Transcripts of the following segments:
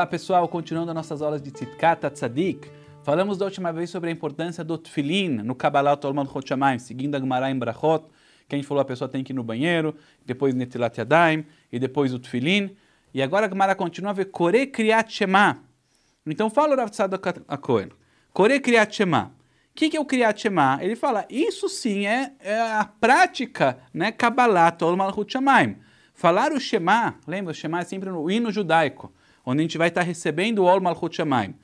Olá pessoal, continuando nossas aulas de Tzidkat Tzadik, falamos da última vez sobre a importância do Tfilin no Kabbalah Tolman Chotchamayim, seguindo a Gemara em Brachot, que a gente falou a pessoa tem que ir no banheiro, depois Netilat Yadayim, e depois o Tfilin. E agora a Gemara continua a ver Kore Kriat Shema. Então fala o Rav Tzadak Akoen, Kore Kriat Shema. O que, que é o Kriyat Shema? Ele fala, isso sim é, é a prática, né? Kabbalah Tolman Chotchamayim. Falar o Shema, lembra, o Shema é sempre no hino judaico, onde a gente vai estar recebendo o Ol Malchut Shamaim.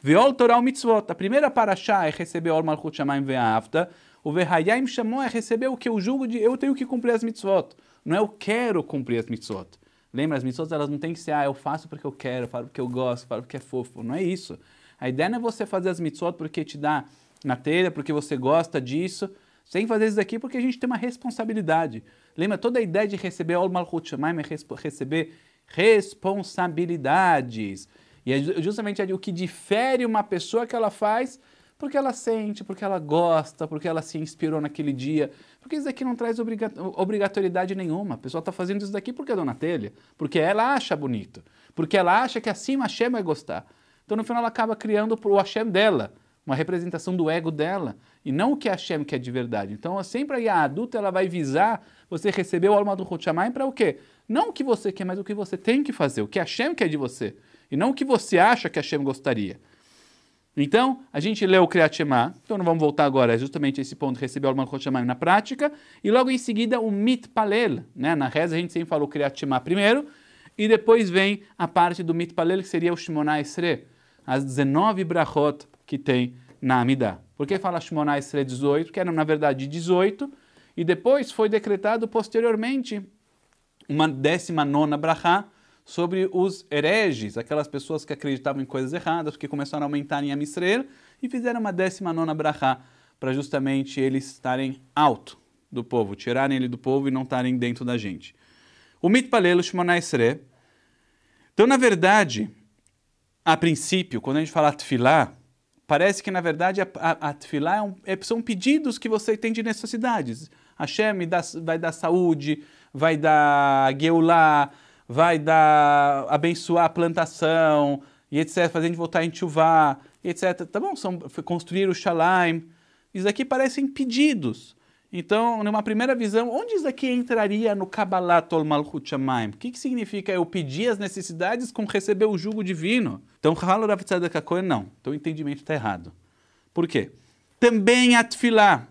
Veol Torah Mitzvot. A primeira paraxá é receber Ol Malchut Shamaim Ve'avta. O Verhayaim chamou é receber o que eu julgo de eu tenho que cumprir as mitzvot. Não é eu quero cumprir as mitzvot. Lembra, as mitzvot elas não tem que ser, ah, eu faço porque eu quero, falo porque eu gosto, falo porque é fofo. Não é isso. A ideia não é você fazer as mitzvot porque te dá na telha, porque você gosta disso. Sem fazer isso daqui porque a gente tem uma responsabilidade. Lembra, toda a ideia de receber Ol Malchut Shemaim é receber responsabilidades. E é justamente é o que difere uma pessoa que ela faz porque ela sente, porque ela gosta, porque ela se inspirou naquele dia. Porque isso daqui não traz obrigatoriedade nenhuma. A pessoa está fazendo isso daqui porque é dona telha, porque ela acha bonito, porque ela acha que assim o Hashem vai gostar. Então, no final, ela acaba criando o Hashem dela, uma representação do ego dela, e não o que a Hashem é de verdade. Então, sempre a adulta ela vai visar você receber o alma do Hotchamayim para o quê? Não o que você quer, mas o que você tem que fazer, o que Hashem quer de você, e não o que você acha que Hashem gostaria. Então, a gente leu o Kriyat Shema, então não vamos voltar agora, é justamente esse ponto, receber o Malchot Shemaim na prática, e logo em seguida o Mitpalel, né? Na reza a gente sempre fala o Kriyat Shema primeiro, e depois vem a parte do Palel, que seria o Shimoná Esre, as 19 brachot que tem na Amidah. Por que fala Shimoná Esre 18? Que eram, na verdade, 18, e depois foi decretado posteriormente uma décima nona brachá sobre os hereges, aquelas pessoas que acreditavam em coisas erradas, que começaram a aumentar em Amisreir e fizeram uma décima nona brachá para justamente eles estarem alto do povo, tirarem ele do povo e não estarem dentro da gente. O mitpalelo shmonaisre. Então, na verdade, a princípio, quando a gente fala tfilá, parece que na verdade a, a, a é um, é, são pedidos que você tem de necessidades. Hashem dá, vai dar saúde, vai dar geulá, vai dar abençoar a plantação, e etc. Fazer a gente voltar em chuva, etc. Tá bom? São, construir o shalaim. Isso aqui parecem pedidos. Então, numa primeira visão, onde isso aqui entraria no Kabbalah Tol Malchut Shamaim? O que, que significa eu pedir as necessidades com receber o jugo divino? Então, Halo Rav não. Então, o entendimento está errado. Por quê? Também Atfilah.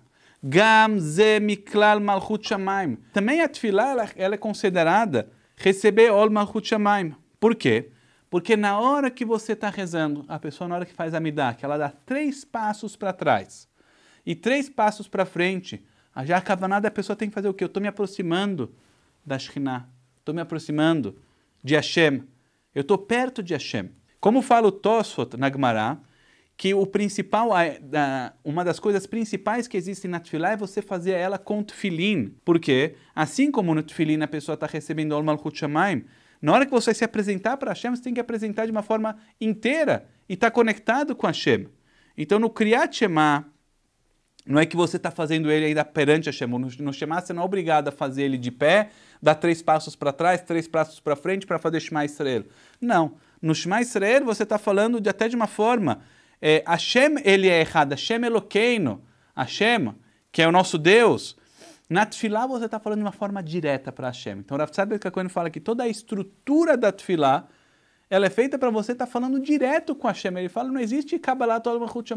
Gam ze miklal malchut shamaim. Também a tefilá ela, ela é considerada receber ol malchut shamayim. Por quê? Porque na hora que você está rezando, a pessoa na hora que faz a midá, que ela dá três passos para trás e três passos para frente, já a nada. a pessoa tem que fazer o quê? Eu estou me aproximando da Shekhinah, estou me aproximando de Hashem, eu estou perto de Hashem. Como fala o Tosfot na Gemara, que o principal, uma das coisas principais que existem na tefilá é você fazer ela com tefilin Porque, assim como no tefilin a pessoa está recebendo o Malchut Shamaim, na hora que você se apresentar para Hashem, você tem que apresentar de uma forma inteira e está conectado com Hashem. Então, no criar Shema, não é que você está fazendo ele ainda perante Hashem. No, no Shema, você não é obrigado a fazer ele de pé, dar três passos para trás, três passos para frente para fazer Shema Israel. Não. No Shema Israel, você está falando de, até de uma forma é, Hashem, ele é errado. Hashem Eloqueino, Hashem, que é o nosso Deus. Na Tfilá você está falando de uma forma direta para Hashem. Então, Rav Tzadek Kakoen fala que toda a estrutura da Tfilá, ela é feita para você estar tá falando direto com Hashem. Ele fala, não existe Kabbalah Tol Machut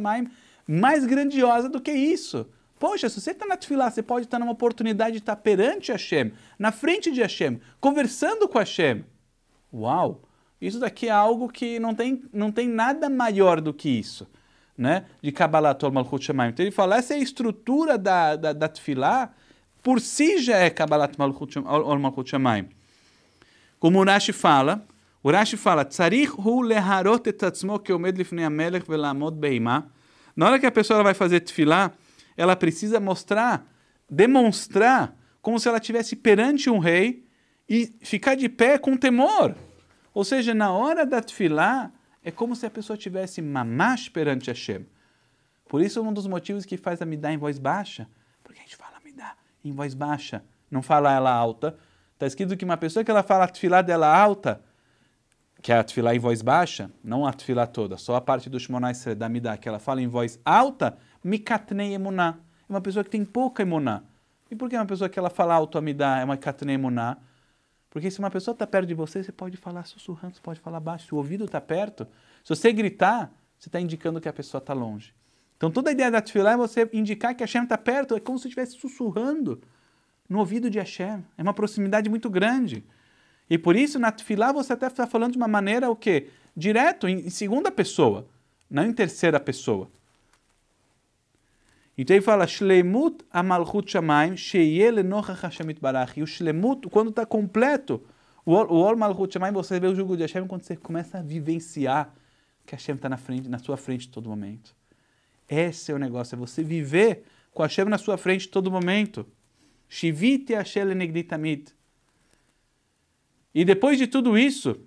mais grandiosa do que isso. Poxa, se você está na Tfilá, você pode estar tá numa oportunidade de estar tá perante Hashem, na frente de Hashem, conversando com Hashem. Uau! Isso daqui é algo que não tem, não tem nada maior do que isso, né? De Kabbalat ou Malchut Shemaim. Então ele fala, essa é a estrutura da, da, da Tfilá, por si já é Kabbalat ou Malchut Shemaim. Como o Rashi fala, o Rashi fala, Tzarich hu leharot et atzmo keomed lifnei amelech velamot beimah. Na hora que a pessoa vai fazer Tfilá, ela precisa mostrar, demonstrar, como se ela estivesse perante um rei e ficar de pé com temor. Ou seja, na hora da tefilá, é como se a pessoa tivesse mamash perante Hashem. Por isso, um dos motivos que faz a Midá em voz baixa, porque a gente fala Midá em voz baixa, não fala ela alta. Está escrito que uma pessoa que ela fala a tefilá dela alta, que é a tefilá em voz baixa, não a tefilá toda, só a parte do Shmonai da Midá, que ela fala em voz alta, mikatnei emuná. É uma pessoa que tem pouca emuná. E por que uma pessoa que ela fala alto a Midá é uma katnei emuná? Porque se uma pessoa está perto de você, você pode falar sussurrando, você pode falar baixo. Se o ouvido está perto, se você gritar, você está indicando que a pessoa está longe. Então toda a ideia da tefilá é você indicar que Hashem está perto, é como se estivesse sussurrando no ouvido de Hashem. É uma proximidade muito grande. E por isso, na tefilá, você até está falando de uma maneira, o quê? Direto, em segunda pessoa, não em terceira pessoa. Então ele fala, Shlemut amalchut shamaim sheyele nochach Hashem Barachi. E o Shlemut, quando está completo, o Ol malchut shamaim, você vê o jugo de Hashem quando você começa a vivenciar que Hashem está na frente, na sua frente todo momento. Esse é o negócio, é você viver com Hashem na sua frente todo momento. Shivite Hashem lenegditamit. E depois de tudo isso,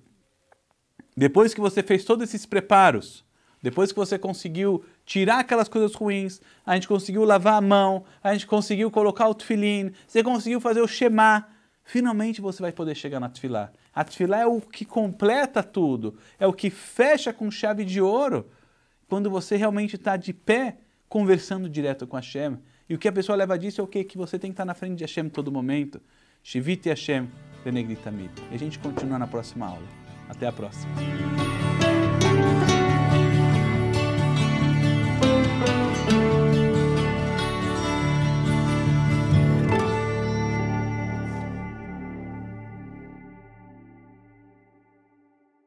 depois que você fez todos esses preparos, depois que você conseguiu tirar aquelas coisas ruins, a gente conseguiu lavar a mão, a gente conseguiu colocar o tefilin, você conseguiu fazer o shemá. Finalmente você vai poder chegar na tefilá. A tefilá é o que completa tudo, é o que fecha com chave de ouro quando você realmente está de pé conversando direto com Hashem. E o que a pessoa leva disso é o quê? Que você tem que estar tá na frente de Hashem todo momento. Shivite Hashem, Benegritamid. E a gente continua na próxima aula. Até a próxima.